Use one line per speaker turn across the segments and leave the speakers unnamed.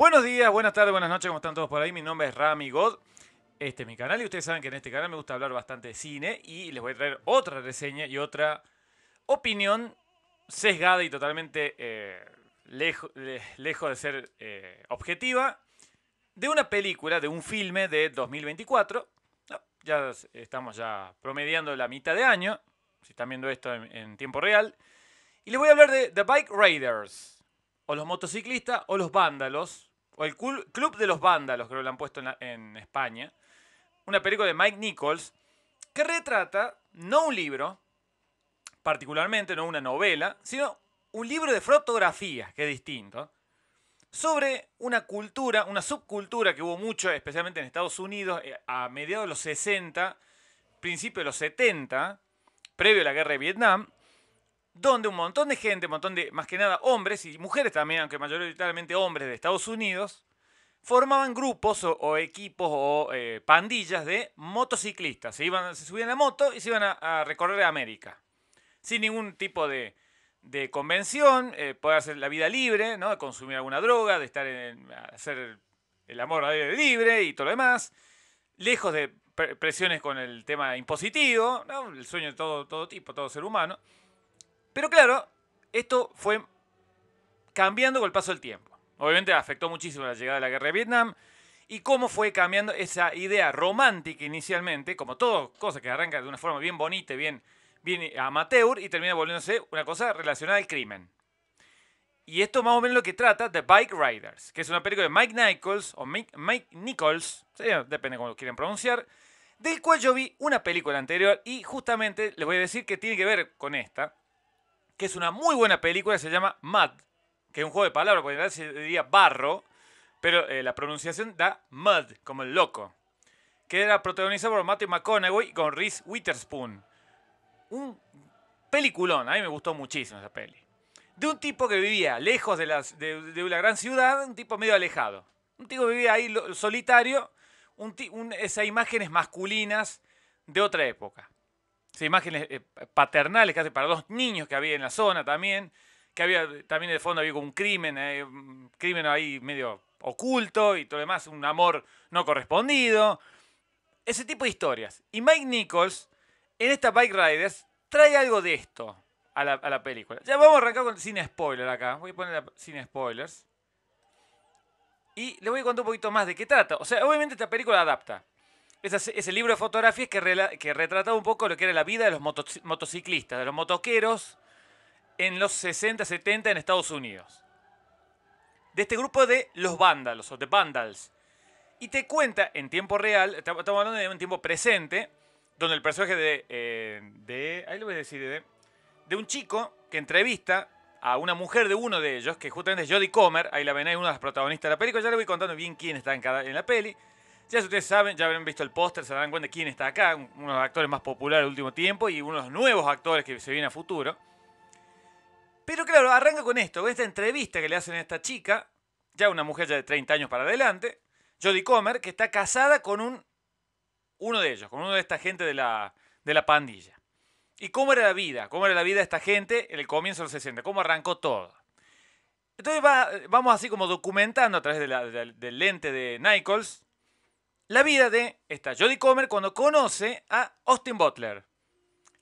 Buenos días, buenas tardes, buenas noches, ¿cómo están todos por ahí? Mi nombre es Rami God. Este es mi canal y ustedes saben que en este canal me gusta hablar bastante de cine y les voy a traer otra reseña y otra opinión sesgada y totalmente eh, lejos de ser eh, objetiva de una película, de un filme de 2024. ya estamos ya promediando la mitad de año, si están viendo esto en, en tiempo real. Y les voy a hablar de The Bike Raiders, o los motociclistas o los vándalos, o El Club de los Vándalos, creo que lo han puesto en, España, una película de Mike Nichols, que retrata no un libro, particularmente, no una novela, sino un libro de fotografías, que es distinto, sobre una cultura, una subcultura que hubo mucho, especialmente en Estados Unidos, eh, a mediados de los 60, principios de los 70, previo a la guerra de Vietnam, donde un montón de gente, un montón de, más que nada, hombres y mujeres también, aunque mayoritariamente hombres de Estados Unidos, formaban grupos o, equipos o eh, pandillas de motociclistas. Se, iban, se subían a moto y se iban a, recorrer a América. Sin ningún tipo de, convención, eh, poder hacer la vida libre, ¿no? de consumir alguna droga, de estar en, hacer el amor libre y todo lo demás. Lejos de presiones con el tema impositivo, el sueño de todo, todo tipo, todo ser humano. Pero claro, esto fue cambiando con el paso del tiempo. Obviamente afectó muchísimo la llegada de la guerra de Vietnam y cómo fue cambiando esa idea romántica inicialmente, como todo, cosa que arranca de una forma bien bonita, bien, bien amateur y termina volviéndose una cosa relacionada al crimen. Y esto más o menos lo que trata The Bike Riders, que es una película de Mike Nichols, o Mike, Nichols, depende cómo lo quieran pronunciar, del cual yo vi una película anterior y justamente les voy a decir que tiene que ver con esta, que es una muy buena película, se llama Mud, que es un juego de palabras, porque en realidad se diría barro, pero eh, la pronunciación da Mud, como el loco. Que era protagonizada por Matthew McConaughey con Reese Witherspoon. Un peliculón, a mí me gustó muchísimo esa peli. De un tipo que vivía lejos de, las, de, una gran ciudad, un tipo medio alejado. Un tipo que vivía ahí solitario, esas imágenes masculinas de otra época sí, imágenes eh, paternales que hace para dos niños que había en la zona también, que había también el fondo había un crimen, eh, un crimen ahí medio oculto y todo lo demás, un amor no correspondido. Ese tipo de historias. Y Mike Nichols, en esta Bike Riders, trae algo de esto a la, a la película. Ya vamos a arrancar con, sin spoiler acá. Voy a poner sin spoilers. Y les voy a contar un poquito más de qué trata. O sea, obviamente esta película adapta ese, ese libro de fotografías que, que retrataba un poco lo que era la vida de los motociclistas, de los motoqueros en los 60, 70 en Estados Unidos. De este grupo de los vándalos o de vandals. Y te cuenta en tiempo real, estamos hablando de un tiempo presente, donde el personaje de. Eh, de ahí lo voy a decir, de, de un chico que entrevista a una mujer de uno de ellos, que justamente es Jodie Comer, ahí la ven, ahí una de las protagonistas de la película, ya le voy contando bien quién está en, cada, en la peli, ya si ustedes saben, ya habrán visto el póster, se darán cuenta de quién está acá, uno de los actores más populares del último tiempo y uno de los nuevos actores que se viene a futuro. Pero claro, arranca con esto, con esta entrevista que le hacen a esta chica, ya una mujer ya de 30 años para adelante, Jodie Comer, que está casada con un uno de ellos, con uno de esta gente de la, de la pandilla. ¿Y cómo era la vida? ¿Cómo era la vida de esta gente en el comienzo de los 60? ¿Cómo arrancó todo? Entonces vamos así como documentando a través del lente de Nichols la vida de esta Jodie Comer cuando conoce a Austin Butler.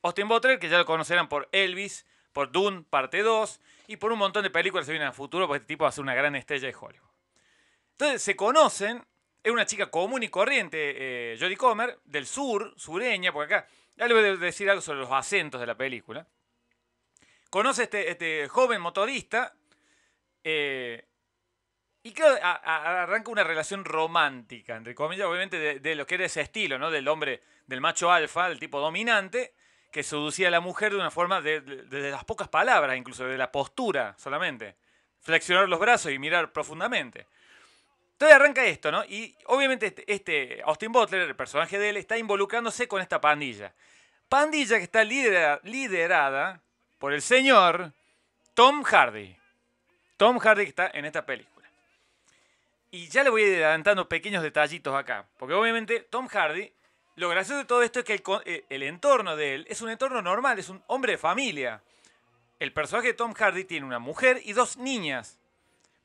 Austin Butler, que ya lo conocerán por Elvis, por Dune parte 2 y por un montón de películas que se vienen al futuro porque este tipo va a ser una gran estrella de Hollywood. Entonces se conocen, es una chica común y corriente, eh, Jodie Comer, del sur, sureña, porque acá ya le voy a decir algo sobre los acentos de la película. Conoce a este, este joven motorista eh, y arranca una relación romántica, entre comillas, obviamente de, lo que era ese estilo, ¿no? Del hombre, del macho alfa, del tipo dominante, que seducía a la mujer de una forma, desde de, las pocas palabras, incluso de la postura solamente. Flexionar los brazos y mirar profundamente. Entonces arranca esto, ¿no? Y obviamente este, este Austin Butler, el personaje de él, está involucrándose con esta pandilla. Pandilla que está liderada por el señor Tom Hardy. Tom Hardy que está en esta película. Y ya le voy adelantando pequeños detallitos acá. Porque obviamente Tom Hardy, lo gracioso de todo esto es que eh, el, entorno de él es un entorno normal, es un hombre de familia. El personaje de Tom Hardy tiene una mujer y dos niñas.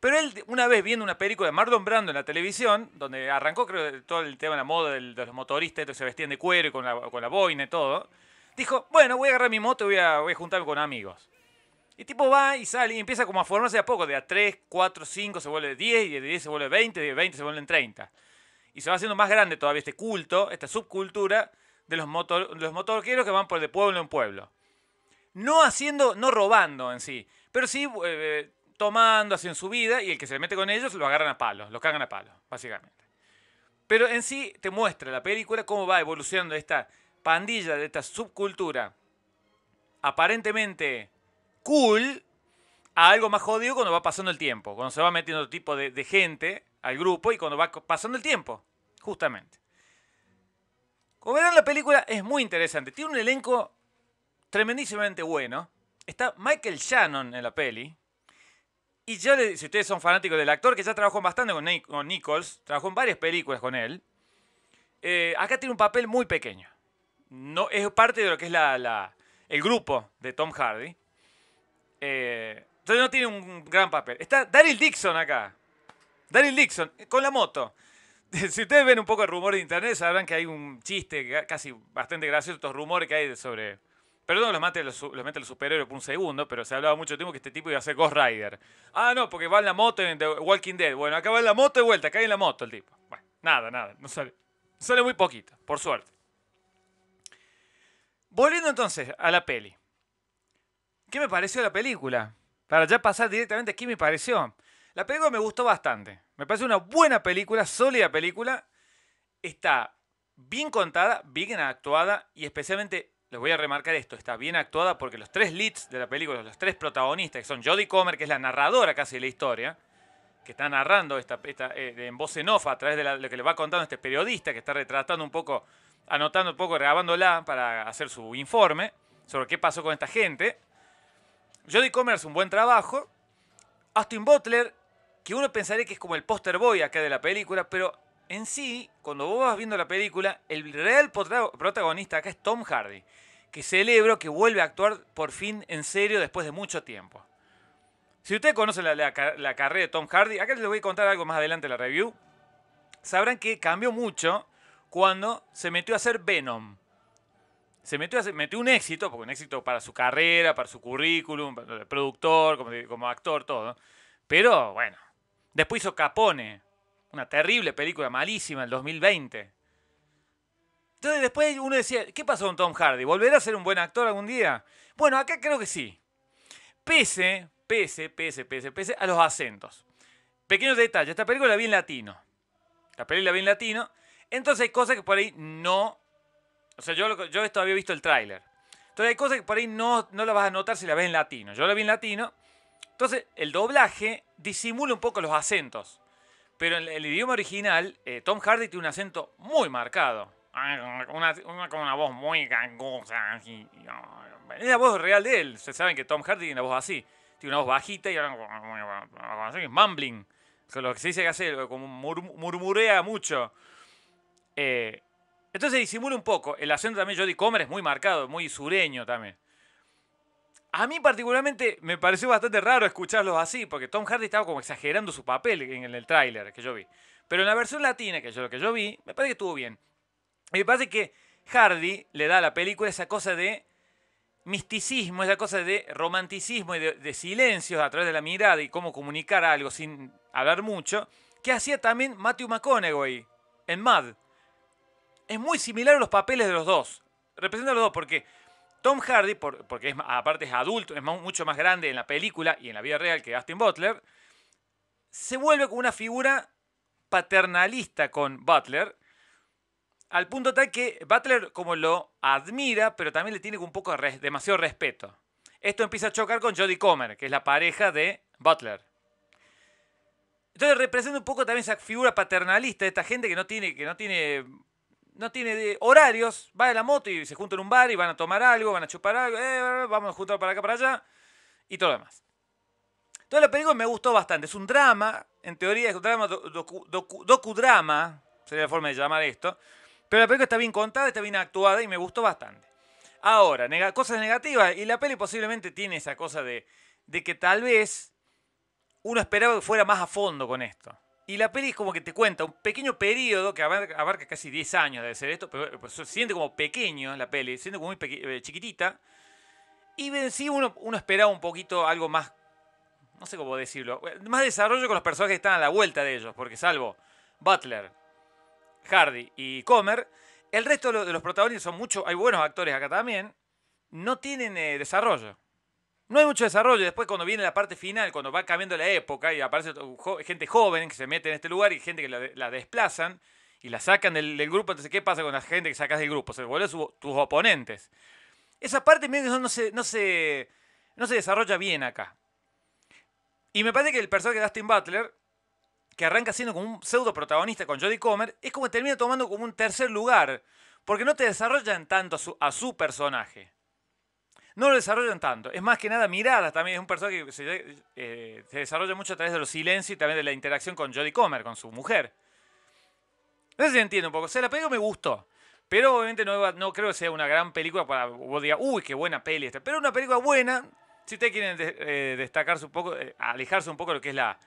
Pero él, una vez viendo una película de Marlon Brando en la televisión, donde arrancó creo todo el tema de la moda de los motoristas, que se vestían de cuero y con la, con la boina y todo, dijo, bueno, voy a agarrar mi moto y voy a, voy con amigos. Y tipo va y sale y empieza como a formarse de a poco, de a 3, 4, 5 se vuelve 10, y de 10 se vuelve 20, de 20 se vuelven 30. Y se va haciendo más grande todavía este culto, esta subcultura de los, los motorqueros que van por de pueblo en pueblo. No haciendo, no robando en sí, pero sí tomando eh, tomando, haciendo su vida y el que se mete con ellos lo agarran a palos, lo cagan a palos, básicamente. Pero en sí te muestra la película cómo va evolucionando esta pandilla, de esta subcultura aparentemente cool a algo más jodido cuando va pasando el tiempo, cuando se va metiendo otro tipo de, gente al grupo y cuando va pasando el tiempo, justamente. Como verán, la película es muy interesante, tiene un elenco tremendísimamente bueno. Está Michael Shannon en la peli. Y ya si ustedes son fanáticos del actor, que ya trabajó bastante con, Nichols, trabajó en varias películas con él, eh, acá tiene un papel muy pequeño. No, es parte de lo que es el grupo de Tom Hardy. Eh, entonces no tiene un gran papel. Está Daryl Dixon acá. Daryl Dixon, eh, con la moto. si ustedes ven un poco el rumor de internet, sabrán que hay un chiste casi bastante gracioso, estos rumores que hay sobre. Perdón, los mete los, los por un segundo, pero se ha hablado mucho tiempo que este tipo iba a ser Ghost Rider. Ah, no, porque va en la moto en The Walking Dead. Bueno, acá va en la moto de vuelta, cae en la moto el tipo. Bueno, nada, nada, no sale. Sale muy poquito, por suerte. Volviendo entonces a la peli. ¿Qué me pareció la película? Para ya pasar directamente a qué me pareció. La película me gustó bastante. Me parece una buena película, sólida película. Está bien contada, bien actuada y especialmente, les voy a remarcar esto, está bien actuada porque los tres leads de la película, los tres protagonistas, que son Jodie Comer, que es la narradora casi de la historia, que está narrando esta, eh, en voz en off a través de lo que le va contando este periodista que está retratando un poco, anotando un poco, grabándola para hacer su informe sobre qué pasó con esta gente. Jody Comer un buen trabajo. Austin Butler, que uno pensaría que es como el poster boy acá de la película, pero en sí, cuando vos vas viendo la película, el real protagonista acá es Tom Hardy, que celebro que vuelve a actuar por fin en serio después de mucho tiempo. Si ustedes conocen la, la carrera de Tom Hardy, acá les voy a contar algo más adelante en la review, sabrán que cambió mucho cuando se metió a hacer Venom se metió, un éxito, porque un éxito para su carrera, para su currículum, para productor, como, actor, todo. Pero bueno, después hizo Capone, una terrible película, malísima, en 2020. Entonces después uno decía, ¿qué pasó con Tom Hardy? ¿Volverá a ser un buen actor algún día? Bueno, acá creo que sí. Pese, pese, pese, pese, pese a los acentos. Pequeños detalles, esta película la bien latino. La película la bien latino. Entonces hay cosas que por ahí no o sea, yo, yo esto había visto el tráiler. Entonces hay cosas que por ahí no, no las vas a notar si la ves en latino. Yo la vi en latino. Entonces el doblaje disimula un poco los acentos. Pero en el idioma original, eh, Tom Hardy tiene un acento muy marcado. Una, una, como una voz muy gangosa. Es la voz real de él. Se saben que Tom Hardy tiene una voz así. Tiene una voz bajita y ahora... mumbling. con lo que se dice que hace, como murmurea mucho. Eh, entonces disimula un poco. El acento también, de Comer es muy marcado, muy sureño también. A mí particularmente me pareció bastante raro escucharlos así, porque Tom Hardy estaba como exagerando su papel en el tráiler que yo vi. Pero en la versión latina, que yo lo que yo vi, me parece que estuvo bien. Y me parece que Hardy le da a la película esa cosa de misticismo, esa cosa de romanticismo y de, de silencios a través de la mirada y cómo comunicar algo sin hablar mucho, que hacía también Matthew McConaughey en Mad es muy similar a los papeles de los dos. Representa a los dos porque Tom Hardy, porque aparte es adulto, es mucho más grande en la película y en la vida real que Austin Butler, se vuelve como una figura paternalista con Butler, al punto tal que Butler como lo admira, pero también le tiene un poco demasiado respeto. Esto empieza a chocar con Jodie Comer, que es la pareja de Butler. Entonces representa un poco también esa figura paternalista de esta gente que no tiene, que no tiene no tiene horarios, va de la moto y se junta en un bar y van a tomar algo, van a chupar algo, eh, vamos a juntar para acá, para allá, y todo lo demás. Entonces la película me gustó bastante. Es un drama, en teoría es un drama, docudrama, sería la forma de llamar esto. Pero la película está bien contada, está bien actuada y me gustó bastante. Ahora, cosas negativas, y la peli posiblemente tiene esa cosa de, de que tal vez uno esperaba que fuera más a fondo con esto. Y la peli es como que te cuenta un pequeño periodo que abarca, casi 10 años de ser esto, pero, se siente como pequeño la peli, se siente como muy eh, chiquitita. Y en sí uno, esperaba un poquito algo más, no sé cómo decirlo, eh, más desarrollo con los personajes que están a la vuelta de ellos, porque salvo Butler, Hardy y Comer, el resto de los protagonistas son muchos, hay buenos actores acá también, no tienen eh, desarrollo. No hay mucho desarrollo. Después, cuando viene la parte final, cuando va cambiando la época y aparece gente joven que se mete en este lugar y gente que la, desplazan y la sacan del, grupo, entonces, ¿qué pasa con la gente que sacas del grupo? Se vuelve tus oponentes. Esa parte medio no se, no, se, no se desarrolla bien acá. Y me parece que el personaje de Dustin Butler, que arranca siendo como un pseudo protagonista con Jodie Comer, es como que termina tomando como un tercer lugar, porque no te desarrollan tanto a su personaje. No lo desarrollan tanto. Es más que nada mirada también. Es un personaje que eh, se, desarrolla mucho a través de los silencios y también de la interacción con Jodie Comer, con su mujer. No sé si entiendo un poco. O sea, la película me gustó. Pero obviamente no, no creo que sea una gran película para vos digas, uy, qué buena peli esta. Pero una película buena, si ustedes quieren eh, destacarse un poco, eh, alejarse un poco de lo que es la,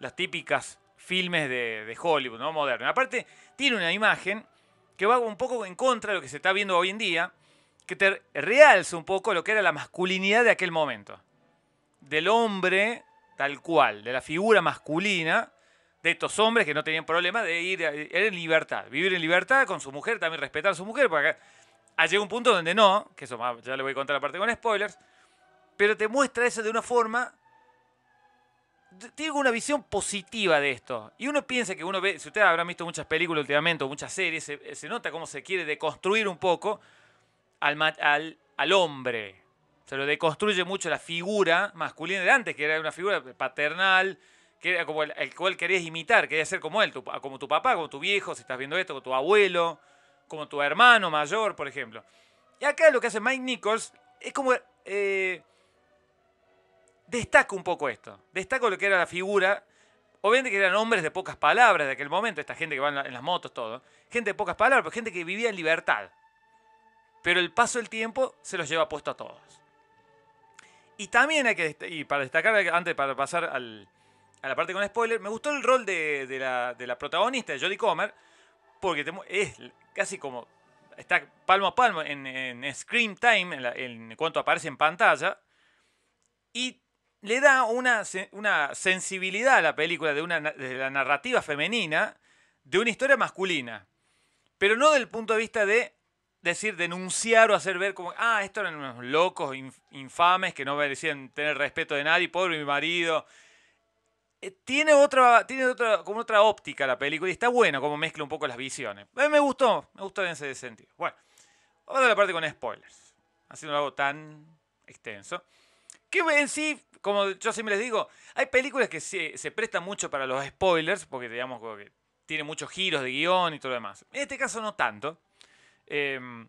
las típicas filmes de, de Hollywood, ¿no? Moderno. Aparte, tiene una imagen que va un poco en contra de lo que se está viendo hoy en día que te realza un poco lo que era la masculinidad de aquel momento. Del hombre tal cual, de la figura masculina, de estos hombres que no tenían problema de ir, en libertad, vivir en libertad con su mujer, también respetar a su mujer, porque acá ah, llega un punto donde no, que eso ya le voy a contar la parte con spoilers, pero te muestra eso de una forma tengo una visión positiva de esto. Y uno piensa que uno ve, si ustedes habrán visto muchas películas últimamente muchas series, se nota cómo se quiere deconstruir un poco al, al, hombre. Se lo deconstruye mucho la figura masculina de antes, que era una figura paternal, que era como el, cual querías imitar, querías ser como él, como tu papá, como tu viejo, si estás viendo esto, como tu abuelo, como tu hermano mayor, por ejemplo. Y acá lo que hace Mike Nichols es como... Eh, destaca un poco esto. Destaca lo que era la figura. Obviamente que eran hombres de pocas palabras de aquel momento, esta gente que va en las motos, todo. Gente de pocas palabras, pero gente que vivía en libertad pero el paso del tiempo se los lleva puesto a todos. Y también hay que, y para destacar, eh, antes para pasar a la parte con spoiler, me gustó el rol de, la, protagonista, de Jodie Comer, porque es casi como, está palmo a palmo en, en Scream Time, en, cuanto aparece en pantalla, y le da una, una sensibilidad a la película de, una, de la narrativa femenina de una historia masculina, pero no del punto de vista de decir, denunciar o hacer ver como, ah, estos eran unos locos, infames, que no merecían tener respeto de nadie, pobre mi marido. Eh, tiene otra, tiene otra, como otra óptica la película y está bueno como mezcla un poco las visiones. mí me gustó, me gustó en ese sentido. Bueno, vamos a la parte con spoilers, haciendo algo tan extenso. Que en sí, como yo siempre les digo, hay películas que se, prestan mucho para los spoilers, porque digamos que tiene muchos giros de guión y todo lo demás. En este caso no tanto. Em,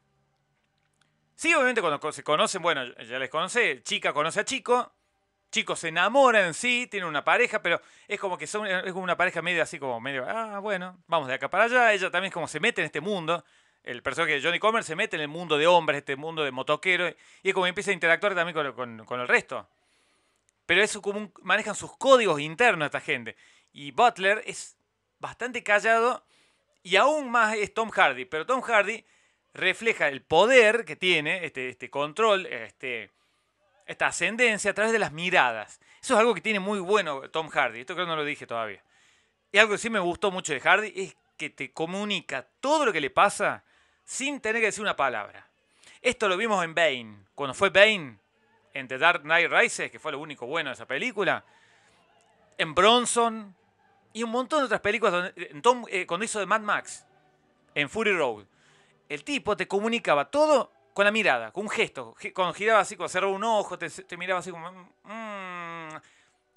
sí, obviamente cuando se conocen, bueno, ya les conoce, chica conoce a chico, chico se enamoran en sí, tiene una pareja, pero es como que son, es una pareja medio así como medio, ah, bueno, vamos de acá para allá, ella también es como se mete en este mundo, el personaje de Johnny Comer se mete en el mundo de hombres, este mundo de motoquero, y es como empieza a interactuar también con, el resto. Pero eso como manejan sus códigos internos esta gente. Y Butler es bastante callado y aún más es Tom Hardy. Pero Tom Hardy refleja el poder que tiene, este, este, control, este, esta ascendencia a través de las miradas. Eso es algo que tiene muy bueno Tom Hardy. Esto creo que no lo dije todavía. Y algo que sí me gustó mucho de Hardy es que te comunica todo lo que le pasa sin tener que decir una palabra. Esto lo vimos en Bane. Cuando fue Bane en The Dark Knight Rises, que fue lo único bueno de esa película. En Bronson. Y un montón de otras películas donde, Tom, eh, cuando hizo de Mad Max. En Fury Road el tipo te comunicaba todo con la mirada, con un gesto. con giraba así, con cerraba un ojo, te, miraba así como. Mm".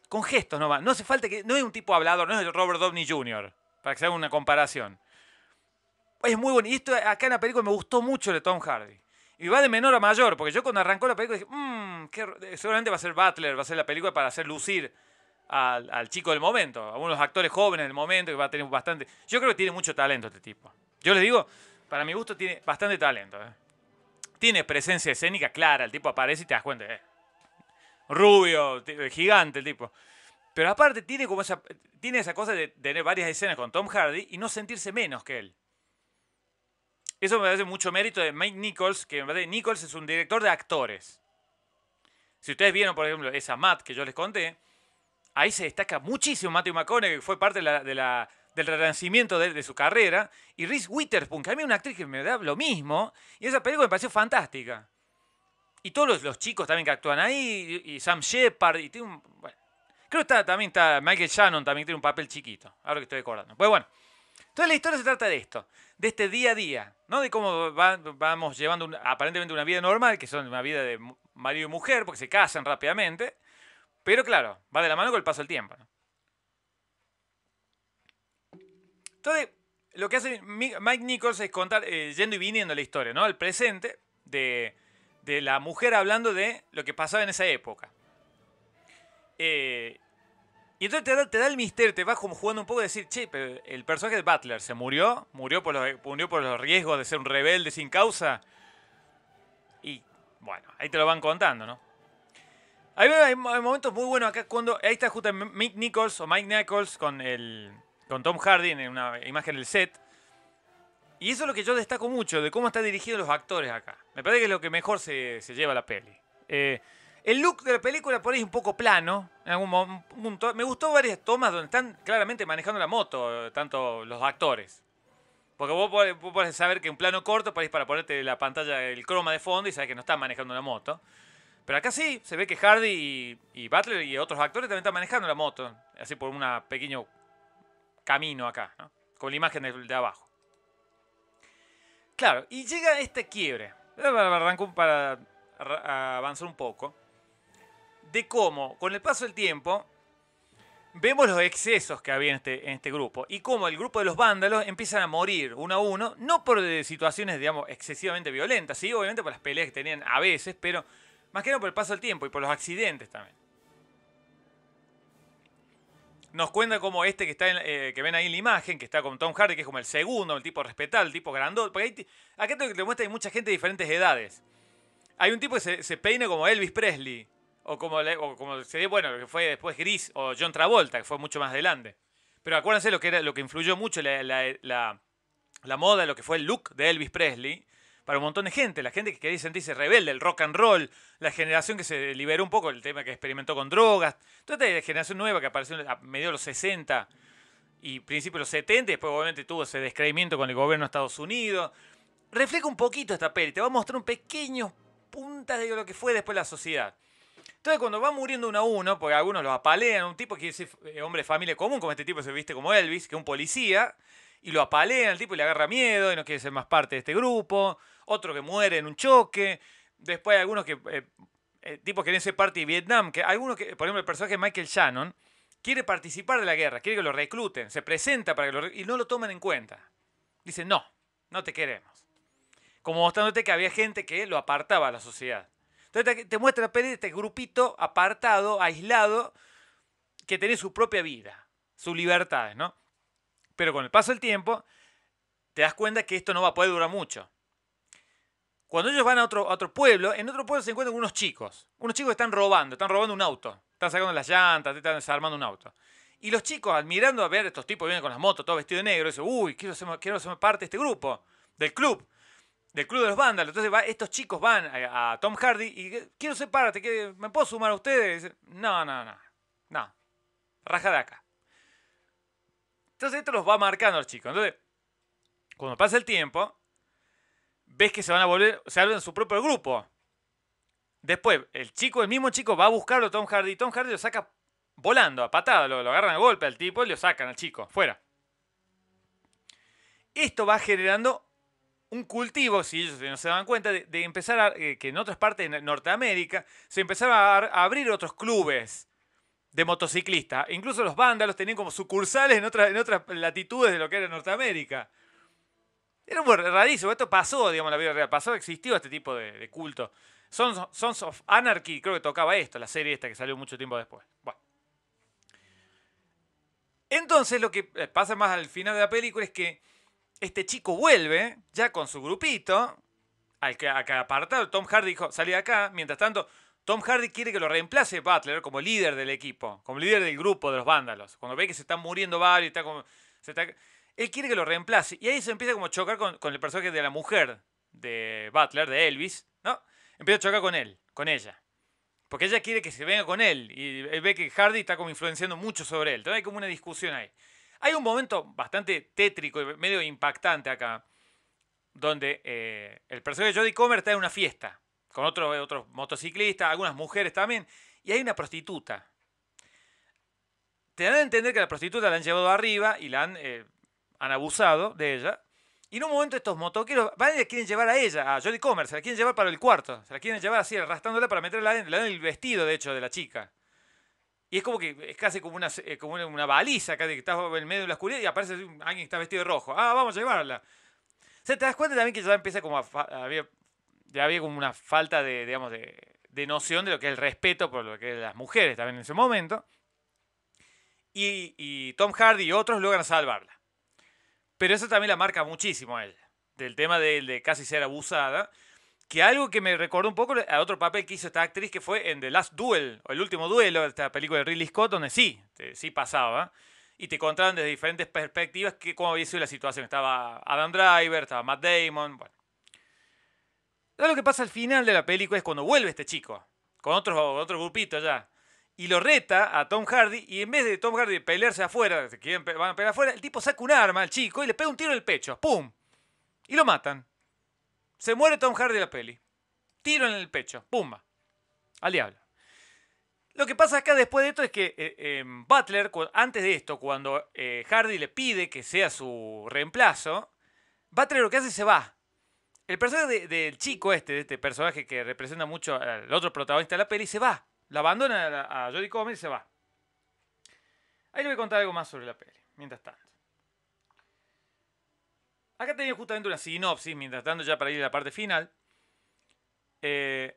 con gestos nomás. No hace falta que. No es un tipo hablador, no es Robert Downey Jr., para que se haga una comparación. Es muy bueno. Y esto acá en la película me gustó mucho de Tom Hardy. Y va de menor a mayor, porque yo cuando arrancó la película dije, mmm, seguramente va a ser Butler, va a ser la película para hacer lucir al, chico del momento, a uno actores jóvenes del momento que va a tener bastante. Yo creo que tiene mucho talento este tipo. Yo le digo, para mi gusto, tiene bastante talento. ¿eh? Tiene presencia escénica clara, el tipo aparece y te das cuenta. Eh. Rubio, eh, gigante el tipo. Pero aparte tiene como esa, tiene esa cosa de tener varias escenas con Tom Hardy y no sentirse menos que él. Eso me hace mucho mérito de Mike Nichols, que en verdad Nichols es un director de actores. Si ustedes vieron, por ejemplo, esa Matt que yo les conté, ahí se destaca muchísimo Matthew McConaughey, que fue parte de la del renacimiento de, su carrera, y Reese Witherspoon, que a mí es una actriz que me da lo mismo, y esa película me pareció fantástica. Y todos los, chicos también que actúan ahí, y, Sam Shepard, y tiene un... creo que está, también está Michael Shannon, también tiene un papel chiquito, ahora que estoy acordando. Pues bueno, toda la historia se trata de esto, de este día a día, ¿no? De cómo vamos llevando aparentemente una vida normal, que son una vida de marido y mujer, porque se casan rápidamente, pero claro, va de la mano con el paso del tiempo, ¿no? Entonces, lo que hace Mike Nichols es contar, eh, yendo y viniendo la historia, ¿no? Al presente de, la mujer hablando de lo que pasaba en esa época. Eh, y entonces te da, el misterio, te vas como jugando un poco de decir, che, pero el personaje de Butler se murió, murió por los, por los riesgos de ser un rebelde sin causa. Y bueno, ahí te lo van contando, ¿no? Hay, momentos muy buenos acá cuando. Ahí está justo Mike Nichols o Mike Nichols con el con Tom Hardy en una imagen del set. Y eso es lo que yo destaco mucho de cómo están dirigidos los actores acá. Me parece que es lo que mejor se, se lleva la peli. Eh, el look de la película por ahí es un poco plano. En algún momento Me gustó varias tomas donde están claramente manejando la moto, tanto los actores. Porque vos podés, saber que un plano corto es para ponerte la pantalla, el croma de fondo y sabes que no están manejando la moto. Pero acá sí, se ve que Hardy y, y Butler y otros actores también están manejando la moto. Así por un pequeño camino acá, ¿no? con la imagen de, abajo. Claro, y llega esta quiebre, arrancó para avanzar un poco, de cómo con el paso del tiempo vemos los excesos que había en este, en este grupo y cómo el grupo de los vándalos empiezan a morir uno a uno, no por eh, situaciones, digamos, excesivamente violentas, sí, obviamente por las peleas que tenían a veces, pero más que nada por el paso del tiempo y por los accidentes también nos cuenta como este que está eh, que ven ahí en la imagen, que está con Tom Hardy, que es como el segundo, el tipo respetable, el tipo grandote. Porque acá te, te muestra hay mucha gente de diferentes edades. Hay un tipo que se, peina como Elvis Presley, o como, o como se bueno, que fue después Gris, o John Travolta, que fue mucho más adelante. Pero acuérdense lo que, era, lo que influyó mucho la moda, lo que fue el look de Elvis Presley para un montón de gente, la gente que quería sentirse rebelde, el rock and roll, la generación que se liberó un poco, el tema que experimentó con drogas, toda esta generación nueva que apareció a medio de los 60 y principios de los 70, y después obviamente tuvo ese descreimiento con el gobierno de Estados Unidos. Refleja un poquito esta peli, te va a mostrar un pequeño puntas de lo que fue después la sociedad. Entonces cuando va muriendo uno a uno, porque algunos lo apalean, un tipo que es eh, hombre de familia común, como este tipo se viste como Elvis, que es un policía, y lo apalean el tipo y le agarra miedo y no quiere ser más parte de este grupo otro que muere en un choque, después hay algunos que, eh, eh, tipos que quieren ser parte de Vietnam, que algunos que, por ejemplo, el personaje de Michael Shannon, quiere participar de la guerra, quiere que lo recluten, se presenta para que lo y no lo tomen en cuenta. Dicen, no, no te queremos. Como mostrándote que había gente que lo apartaba a la sociedad. Entonces te muestra este grupito apartado, aislado, que tiene su propia vida, sus libertades, ¿no? Pero con el paso del tiempo, te das cuenta que esto no va a poder durar mucho. Cuando ellos van a otro, otro pueblo, en otro pueblo se encuentran unos chicos. Unos chicos que están robando, están robando un auto. Están sacando las llantas, están desarmando un auto. Y los chicos, admirando a ver estos tipos, vienen con las motos, todos vestidos de negro, dicen, uy, quiero ser, quiero parte de este grupo, del club, del club de los vándalos. Entonces va, estos chicos van a, Tom Hardy y quiero ser parte, ¿me puedo sumar a ustedes? no, no, no, no, raja de acá. Entonces esto los va marcando los chicos. Entonces, cuando pasa el tiempo, ves que se van a volver, se abren su propio grupo. Después, el chico, el mismo chico, va a buscarlo Tom Hardy. Tom Hardy lo saca volando, a patada, lo, agarran al golpe al tipo y lo sacan al chico, fuera. Esto va generando un cultivo, si ellos no se dan cuenta, de, empezar a, eh, que en otras partes de Norteamérica se empezaron a, abrir otros clubes de motociclistas. Incluso los vándalos tenían como sucursales en, en otras latitudes de lo que era Norteamérica. Era bueno, rarísimo. Esto pasó, digamos, la vida real. Pasó, existió este tipo de, culto. Sons, of Anarchy, creo que tocaba esto, la serie esta que salió mucho tiempo después. Bueno. Entonces, lo que eh, pasa más al final de la película es que este chico vuelve, ya con su grupito, al que, que apartado. Tom Hardy dijo: salí de acá. Mientras tanto, Tom Hardy quiere que lo reemplace Butler como líder del equipo, como líder del grupo de los vándalos. Cuando ve que se están muriendo varios, está como. Se está, él quiere que lo reemplace. Y ahí se empieza como a chocar con, el personaje de la mujer de Butler, de Elvis, ¿no? Empieza a chocar con él, con ella. Porque ella quiere que se venga con él. Y él ve que Hardy está como influenciando mucho sobre él. Entonces hay como una discusión ahí. Hay un momento bastante tétrico y medio impactante acá. Donde eh, el personaje de Jodie Comer está en una fiesta. Con otros motociclistas, algunas mujeres también. Y hay una prostituta. Te dan a entender que la prostituta la han llevado arriba y la han eh, han abusado de ella. Y en un momento estos motoqueros van y la quieren llevar a ella, a Jodie Comer, se la quieren llevar para el cuarto, se la quieren llevar así, arrastrándola para meterla en el vestido, de hecho, de la chica. Y es como que es casi como una, eh, como una baliza, casi que estás en medio de la oscuridad y aparece alguien que está vestido de rojo. Ah, vamos a llevarla. O sea, te das cuenta también que ya empieza como a, había, ya había como una falta de, digamos, de, noción de lo que es el respeto por lo que es las mujeres también en ese momento. y Tom Hardy y otros logran salvarla. Pero eso también la marca muchísimo a ella. Del tema de, casi ser abusada. Que algo que me recordó un poco a otro papel que hizo esta actriz que fue en The Last Duel, o El último duelo, esta película de Ridley Scott, donde sí, sí pasaba. Y te contaban desde diferentes perspectivas que, cómo había sido la situación. Estaba Adam Driver, estaba Matt Damon, bueno. Lo que pasa al final de la película es cuando vuelve este chico, con otro, otro grupito ya y lo reta a Tom Hardy y en vez de Tom Hardy pelearse afuera, van a pelear afuera, el tipo saca un arma al chico y le pega un tiro en el pecho, ¡pum! Y lo matan. Se muere Tom Hardy en la peli. Tiro en el pecho, ¡pumba! Al diablo. Lo que pasa acá después de esto es que eh, Butler, antes de esto, cuando eh, Hardy le pide que sea su reemplazo, Butler lo que hace es se va. El personaje del chico este, de este personaje que representa mucho al otro protagonista de la peli, se va la abandona a, Jody Jodie y se va. Ahí le voy a contar algo más sobre la peli, mientras tanto. Acá tenía justamente una sinopsis, mientras tanto, ya para ir a la parte final. Eh,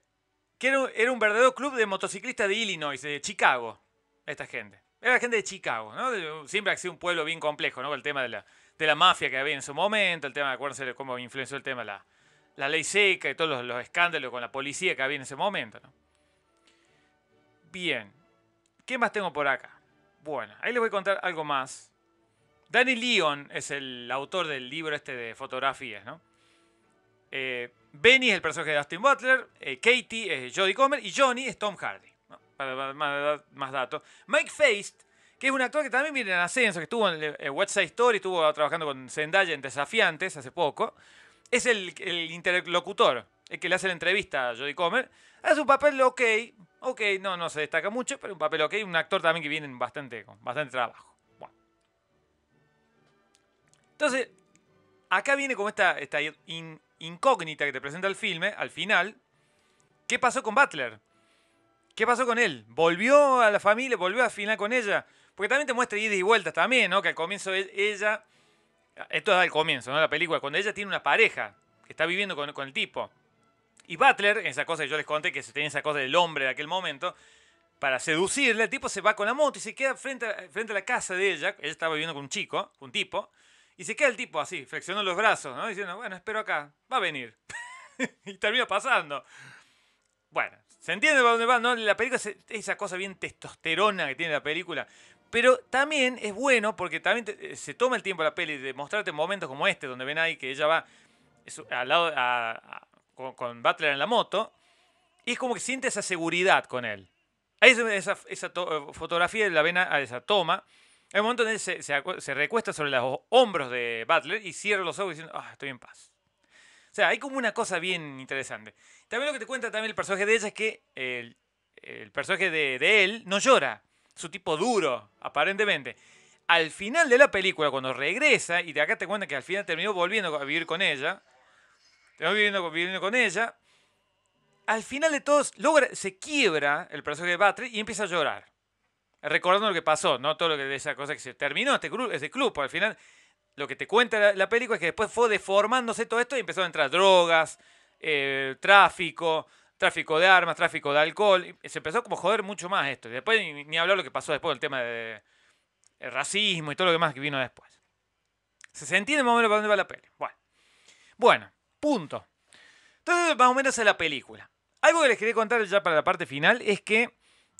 que era, un verdadero club de motociclistas de Illinois, de Chicago, esta gente. Era gente de Chicago, ¿no? siempre ha sido un pueblo bien complejo, ¿no? El tema de la, de la mafia que había en su momento, el tema, acuérdense de cómo influenció el tema la, la ley seca y todos los, escándalos con la policía que había en ese momento, ¿no? Bien. ¿Qué más tengo por acá? Bueno, ahí les voy a contar algo más. Danny Leon es el autor del libro este de fotografías, ¿no? Eh, Benny es el personaje de Dustin Butler, eh, Katie es Jodie Comer y Johnny es Tom Hardy. Para más, más datos. Mike Feist, que es un actor que también viene en ascenso, que estuvo en el eh, website Side Story, estuvo trabajando con Zendaya en Desafiantes hace poco, es el, el interlocutor, el que le hace la entrevista a Jodie Comer es un papel ok, ok, no, no se destaca mucho, pero un papel ok, un actor también que viene bastante, con bastante trabajo. Bueno. Entonces, acá viene como esta, esta incógnita que te presenta el filme, al final, ¿qué pasó con Butler? ¿Qué pasó con él? ¿Volvió a la familia? ¿Volvió a final con ella? Porque también te muestra ida y vueltas también, ¿no? Que al comienzo e, ella... Esto es al comienzo, ¿no? La película, cuando ella tiene una pareja que está viviendo con el tipo. Y Butler, esa cosa que yo les conté, que se tenía esa cosa del hombre de aquel momento, para seducirle, el tipo se va con la moto y se queda frente a, frente a la casa de ella. Ella estaba viviendo con un chico, un tipo, y se queda el tipo así, flexionando los brazos, Diciendo, bueno, espero acá, va a venir. y termina pasando. Bueno, se entiende para dónde va, ¿no? La película es esa cosa bien testosterona que tiene la película. Pero también es bueno porque también eh, se toma el tiempo la peli de mostrarte momentos como este, donde ven ahí que ella va eh, al lado, de con, Butler en la moto, y es como que siente esa seguridad con él. Ahí esa, esa eh, fotografía de la vena, a ah, esa toma, En un momento en se, se, recuesta sobre los hombros de Butler y cierra los ojos diciendo, ah, estoy en paz. O sea, hay como una cosa bien interesante. También lo que te cuenta también el personaje de ella es que el, personaje de, de él no llora. Su tipo duro, aparentemente al final de la película, cuando regresa, y de acá te cuenta que al final terminó volviendo a vivir con ella, Estamos viviendo, con ella. Al final de todos, logra, se quiebra el personaje de Patrick y empieza a llorar. Recordando lo que pasó, no todo lo que de esa cosa que se terminó este, club, este club. al final, lo que te cuenta la, película es que después fue deformándose todo esto y empezó a entrar drogas, eh, tráfico, tráfico de armas, tráfico de alcohol. Se empezó como a joder mucho más esto. Y después ni, hablar lo que pasó después, del tema de, el racismo y todo lo demás que vino después. Se sentía en el momento para dónde va la peli. Bueno. bueno, Punto. Entonces, más o menos es la película. Algo que les quería contar ya para la parte final es que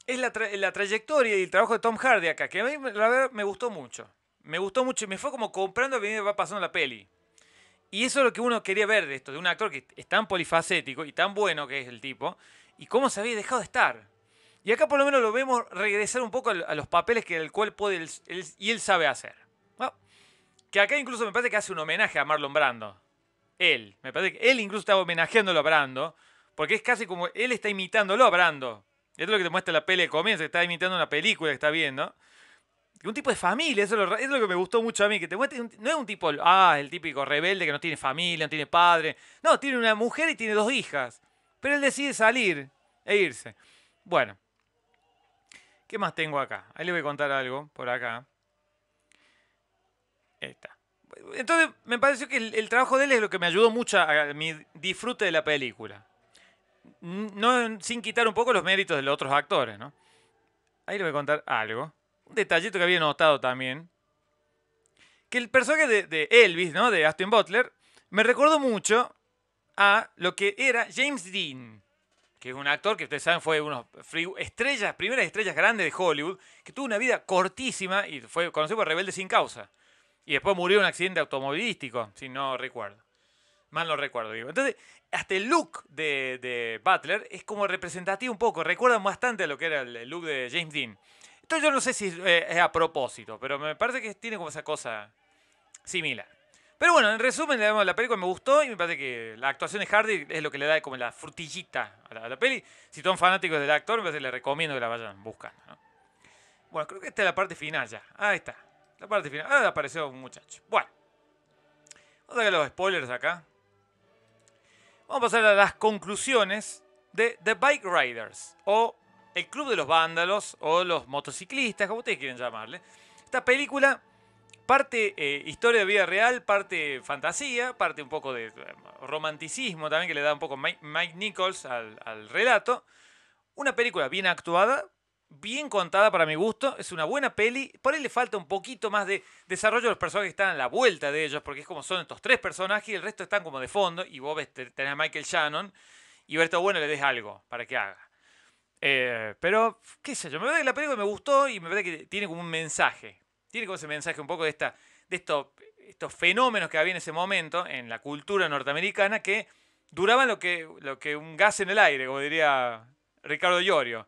es la, trayectoria y el trabajo de Tom Hardy acá, que a mí la verdad me gustó mucho. Me gustó mucho y me fue como comprando a medida va pasando la peli. Y eso es lo que uno quería ver de esto, de un actor que es tan polifacético y tan bueno que es el tipo, y cómo se había dejado de estar. Y acá por lo menos lo vemos regresar un poco a los papeles que el cual puede y él sabe hacer. Que acá incluso me parece que hace un homenaje a Marlon Brando él. Me parece que él incluso está homenajeándolo a Brando, porque es casi como él está imitándolo a Brando. Esto es lo que te muestra la pelea de comienzo, está imitando una película que está viendo. Un tipo de familia, eso es, lo, que me gustó mucho a mí, que te no es un tipo, ah, el típico rebelde que no tiene familia, no tiene padre. No, tiene una mujer y tiene dos hijas. Pero él decide salir e irse. Bueno, ¿qué más tengo acá? Ahí le voy a contar algo por acá. Ahí está. Entonces, me pareció que el, trabajo de él es lo que me ayudó mucho a, mi disfrute de la película. No, sin quitar un poco los méritos de los otros actores, ¿no? Ahí le voy a contar algo. Un detallito que había notado también. Que el personaje de, Elvis, ¿no? De Aston Butler, me recordó mucho a lo que era James Dean, que es un actor que ustedes saben fue uno estrellas, primeras estrellas grandes de Hollywood, que tuvo una vida cortísima y fue conocido por Rebelde sin causa. Y después murió en un accidente automovilístico, si no recuerdo. Mal no recuerdo, digo. Entonces, hasta el look de, de, Butler es como representativo un poco. Recuerda bastante a lo que era el look de James Dean. Entonces, yo no sé si eh, es, a propósito, pero me parece que tiene como esa cosa similar. Pero bueno, en resumen, la película me gustó y me parece que la actuación de Hardy es lo que le da como la frutillita a la, peli. Si son fanáticos del actor, me parece que les recomiendo que la vayan buscando. Bueno, creo que esta es la parte final ya. Ahí está. La parte final. Ah, apareció un muchacho. Bueno. Vamos a sacar los spoilers acá. Vamos a pasar a las conclusiones de The Bike Riders. O el Club de los Vándalos. O los motociclistas, como ustedes quieren llamarle. Esta película parte eh, historia de vida real, parte fantasía, parte un poco de eh, romanticismo también que le da un poco Mike, Nichols al, relato. Una película bien actuada, bien contada para mi gusto, es una buena peli, por ahí le falta un poquito más de desarrollo de los personajes que están a la vuelta de ellos, porque es como son estos tres personajes y el resto están como de fondo, y vos tenés a Michael Shannon, y ver bueno le des algo para que haga. Eh, pero, qué sé yo, me parece que la película me gustó y me parece que tiene como un mensaje, tiene como ese mensaje un poco de, esta, de esto, estos fenómenos que había en ese momento en la cultura norteamericana que duraban lo que, lo que un gas en el aire, como diría Ricardo Llorio.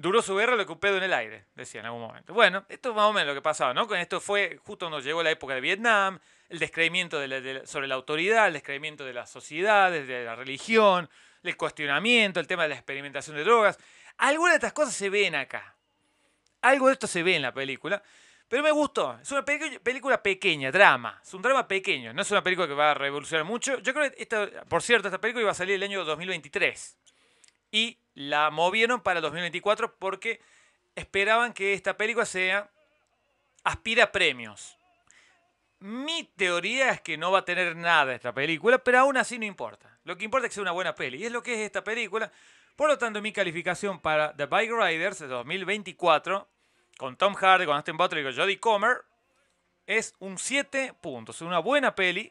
Duró su guerra lo que un pedo en el aire, decía en algún momento. Bueno, esto es más o menos lo que pasaba, ¿no? Con esto fue justo cuando llegó la época de Vietnam, el descreimiento sobre la autoridad, el descreimiento de las sociedades, de la religión, el cuestionamiento, el tema de la experimentación de drogas. Algunas de estas cosas se ven acá. Algo de esto se ve en la película. Pero me gustó. Es una película pequeña, drama. Es un drama pequeño. No es una película que va a revolucionar mucho. Yo creo que, esta, por cierto, esta película iba a salir el año 2023 y la movieron para 2024 porque esperaban que esta película sea aspira premios. Mi teoría es que no va a tener nada esta película, pero aún así no importa. Lo que importa es que sea una buena peli. Y es lo que es esta película. Por lo tanto, mi calificación para The Bike Riders de 2024, con Tom Hardy, con Austin Butler y con Jodie Comer, es un 7 puntos. Una buena peli,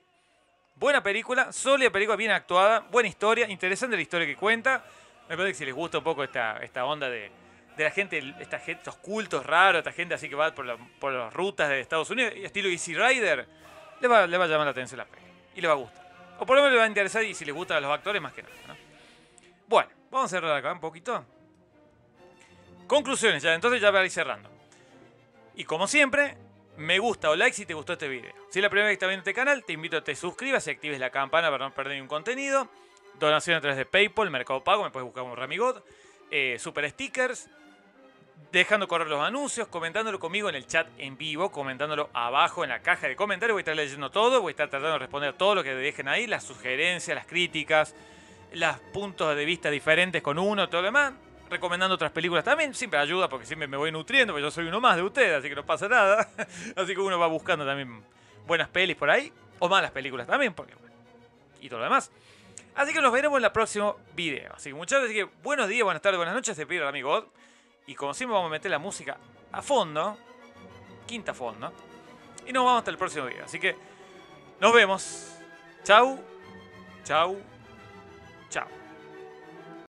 buena película, sólida película, bien actuada, buena historia, interesante la historia que cuenta. Me parece que si les gusta un poco esta, esta onda de, la gente, estos cultos raros, esta gente así que va por, las rutas de Estados Unidos, y estilo Easy Rider, le va, a llamar la atención la peli. Y les va a gustar. O por lo menos les va a interesar y si les gustan a los actores más que nada. Bueno, vamos a cerrar acá un poquito. Conclusiones, ya entonces ya voy a ir cerrando. Y como siempre, me gusta o like si te gustó este video. Si es la primera vez que estás viendo este canal, te invito a que te suscribas y actives la campana para no perder ningún contenido. Donación a través de PayPal, Mercado Pago, me puedes buscar un Ramigot. Eh, super stickers. Dejando correr los anuncios, comentándolo conmigo en el chat en vivo, comentándolo abajo en la caja de comentarios. Voy a estar leyendo todo, voy a estar tratando de responder a todo lo que dejen ahí, las sugerencias, las críticas, los puntos de vista diferentes con uno, todo lo demás. Recomendando otras películas también, siempre ayuda porque siempre me voy nutriendo, porque yo soy uno más de ustedes, así que no pasa nada. Así que uno va buscando también buenas pelis por ahí, o malas películas también, porque. Y todo lo demás. Así que nos veremos en el próximo video. Así que muchachos, veces que buenos días, buenas tardes, buenas noches, se pido el amigo Y como siempre vamos a meter la música a fondo, quinta fondo. Y nos vamos hasta el próximo video. Así que nos vemos. Chau, chau, chau.